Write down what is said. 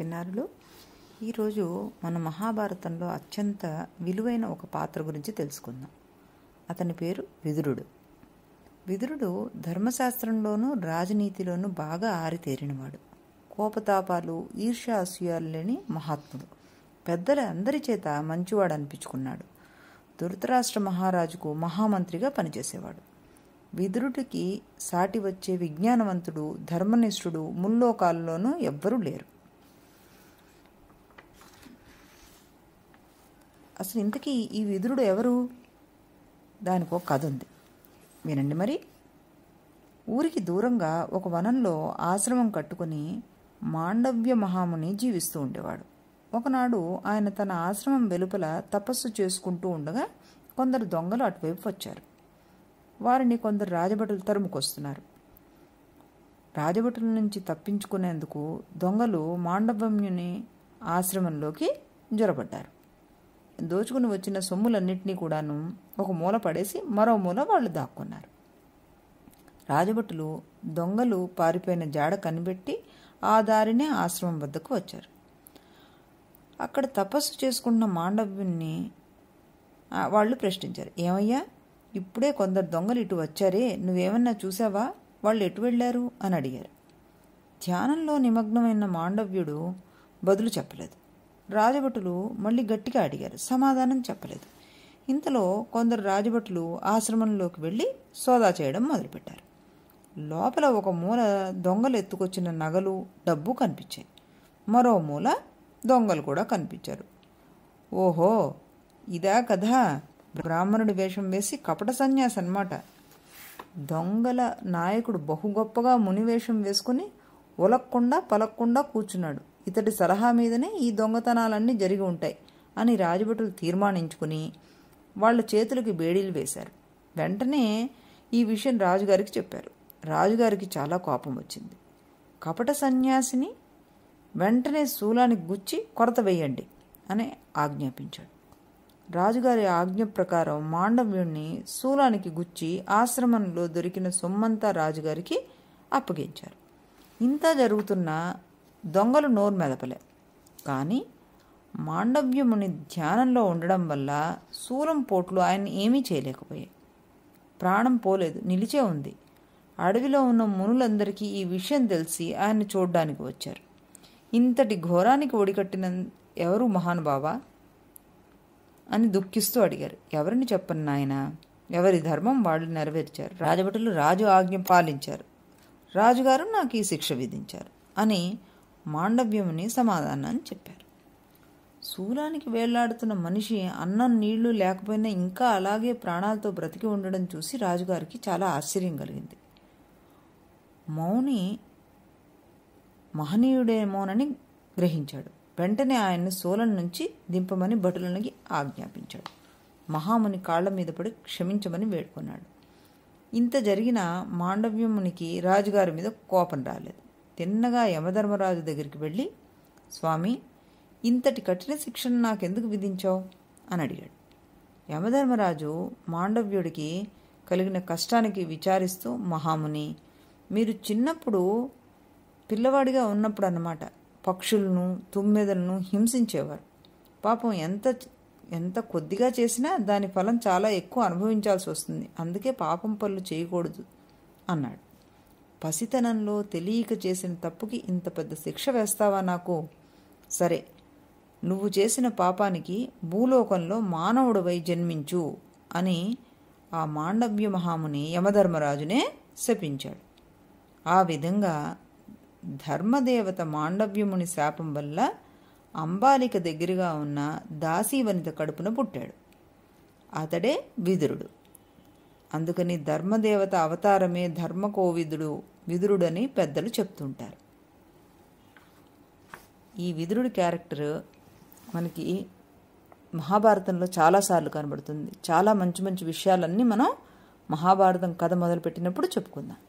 చిన్నారులు ఈరోజు మన మహాభారతంలో అత్యంత విలువైన ఒక పాత్ర గురించి తెలుసుకుందాం అతని పేరు విదురుడు విదురుడు ధర్మశాస్త్రంలోనూ రాజనీతిలోనూ బాగా ఆరితేరినవాడు కోపతాపాలు ఈర్ష్య అసూయాలు లేని మహాత్ముడు పెద్దల అందరి చేత మంచివాడు అనిపించుకున్నాడు ధృతరాష్ట్ర మహారాజుకు మహామంత్రిగా పనిచేసేవాడు విదురుడికి సాటి వచ్చే విజ్ఞానవంతుడు ధర్మనిష్ఠుడు ముల్లోకాల్లోనూ ఎవ్వరూ లేరు అసలు ఇంతకీ ఈ విదురుడు ఎవరు దానికి ఒక కథ ఉంది వినండి మరి ఊరికి దూరంగా ఒక వనంలో ఆశ్రమం కట్టుకుని మాండవ్య మహాముని జీవిస్తూ ఉండేవాడు ఒకనాడు ఆయన తన ఆశ్రమం వెలుపల తపస్సు చేసుకుంటూ ఉండగా కొందరు దొంగలు అటువైపు వచ్చారు వారిని కొందరు రాజభటులు తరుముకొస్తున్నారు రాజభటుల నుంచి తప్పించుకునేందుకు దొంగలు మాండవ్యముని ఆశ్రమంలోకి జ్వరపడ్డారు దోచుకుని వచ్చిన సొమ్ములన్నింటినీ కూడాను ఒక మూల పడేసి మరో మూల వాళ్ళు దాక్కున్నారు రాజభటులు దొంగలు పారిపోయిన జాడ కనిపెట్టి ఆ దారినే ఆశ్రమం వద్దకు వచ్చారు అక్కడ తపస్సు చేసుకున్న మాండవ్యుని వాళ్ళు ప్రశ్నించారు ఏమయ్యా ఇప్పుడే కొందరు దొంగలు ఇటు వచ్చారే నువ్వేమన్నా చూసావా వాళ్ళు ఎటు వెళ్ళారు అని అడిగారు ధ్యానంలో నిమగ్నమైన మాండవ్యుడు బదులు చెప్పలేదు రాజభటులు మళ్ళీ గట్టిగా అడిగారు సమాధానం చెప్పలేదు ఇంతలో కొందరు రాజభటులు ఆశ్రమంలోకి వెళ్ళి సోదా చేయడం మొదలుపెట్టారు లోపల ఒక మూల దొంగలు ఎత్తుకొచ్చిన నగలు డబ్బు కనిపించాయి మరో మూల దొంగలు కూడా కనిపించారు ఓహో ఇదా కదా బ్రాహ్మణుడి వేషం వేసి కపట సన్యాసి అన్నమాట దొంగల నాయకుడు బహు గొప్పగా మునివేషం వేసుకుని ఉలక్కుండా పలక్కుండా కూర్చున్నాడు ఇతడి సలహా మీదనే ఈ దొంగతనాలన్నీ జరిగి ఉంటాయి అని రాజభటులు తీర్మానించుకుని వాళ్ళ చేతులకి బేడీలు వేశారు వెంటనే ఈ విషయం రాజుగారికి చెప్పారు రాజుగారికి చాలా కోపం వచ్చింది కపట సన్యాసిని వెంటనే శూలానికి గుచ్చి కొరత వేయండి అని ఆజ్ఞాపించాడు రాజుగారి ఆజ్ఞ ప్రకారం మాండవ్యుణ్ణి శూలానికి గుచ్చి ఆశ్రమంలో దొరికిన సొమ్మంతా రాజుగారికి అప్పగించారు ఇంత జరుగుతున్నా దొంగలు నోరు మెదపలే కానీ మాండవ్యముని ధ్యానంలో ఉండడం వల్ల శూలం పోట్లు ఆయన ఏమీ చేయలేకపోయాయి ప్రాణం పోలేదు నిలిచే ఉంది అడవిలో ఉన్న మునులందరికీ ఈ విషయం తెలిసి ఆయన్ని చూడ్డానికి వచ్చారు ఇంతటి ఘోరానికి ఒడికట్టిన ఎవరు మహానుభావా అని దుఃఖిస్తూ అడిగారు ఎవరిని చెప్పను నాయన ఎవరి ధర్మం వాళ్ళు నెరవేర్చారు రాజభటులు రాజు ఆజ్ఞ పాలించారు రాజుగారు నాకు ఈ శిక్ష విధించారు అని మాండవ్యముని సమాధానం అని చెప్పారు శూలానికి వేళ్లాడుతున్న మనిషి అన్నం నీళ్లు లేకపోయినా ఇంకా అలాగే ప్రాణాలతో బ్రతికి ఉండడం చూసి రాజుగారికి చాలా ఆశ్చర్యం కలిగింది మౌని మహనీయుడేమోనని గ్రహించాడు వెంటనే ఆయన్ని సోలం నుంచి దింపమని భటులకి ఆజ్ఞాపించాడు మహాముని కాళ్ల మీద పడి క్షమించమని వేడుకున్నాడు ఇంత జరిగిన మాండవ్యమునికి రాజుగారి మీద కోపం రాలేదు తిన్నగా యమధర్మరాజు దగ్గరికి వెళ్ళి స్వామి ఇంతటి కఠిన శిక్షను నాకెందుకు విధించావు అని అడిగాడు యమధర్మరాజు మాండవ్యుడికి కలిగిన కష్టానికి విచారిస్తూ మహాముని మీరు చిన్నప్పుడు పిల్లవాడిగా ఉన్నప్పుడు అన్నమాట పక్షులను తుమ్మెదలను హింసించేవారు పాపం ఎంత ఎంత కొద్దిగా చేసినా దాని ఫలం చాలా ఎక్కువ అనుభవించాల్సి వస్తుంది అందుకే పాపం పనులు చేయకూడదు అన్నాడు పసితనంలో తెలియక చేసిన తప్పుకి ఇంత పెద్ద శిక్ష వేస్తావా నాకు సరే నువ్వు చేసిన పాపానికి భూలోకంలో మానవుడవై జన్మించు అని ఆ మాండవ్య మహాముని యమధర్మరాజునే శపించాడు ఆ విధంగా ధర్మదేవత మాండవ్యముని శాపం వల్ల అంబాలిక దగ్గరగా ఉన్న దాసీవనిత కడుపున పుట్టాడు అతడే విదురుడు అందుకని ధర్మదేవత అవతారమే ధర్మకోవిదుడు విదురుడని పెద్దలు చెప్తుంటారు ఈ విదురుడి క్యారెక్టర్ మనకి మహాభారతంలో చాలాసార్లు కనబడుతుంది చాలా మంచి మంచి విషయాలన్నీ మనం మహాభారతం కథ మొదలుపెట్టినప్పుడు చెప్పుకుందాం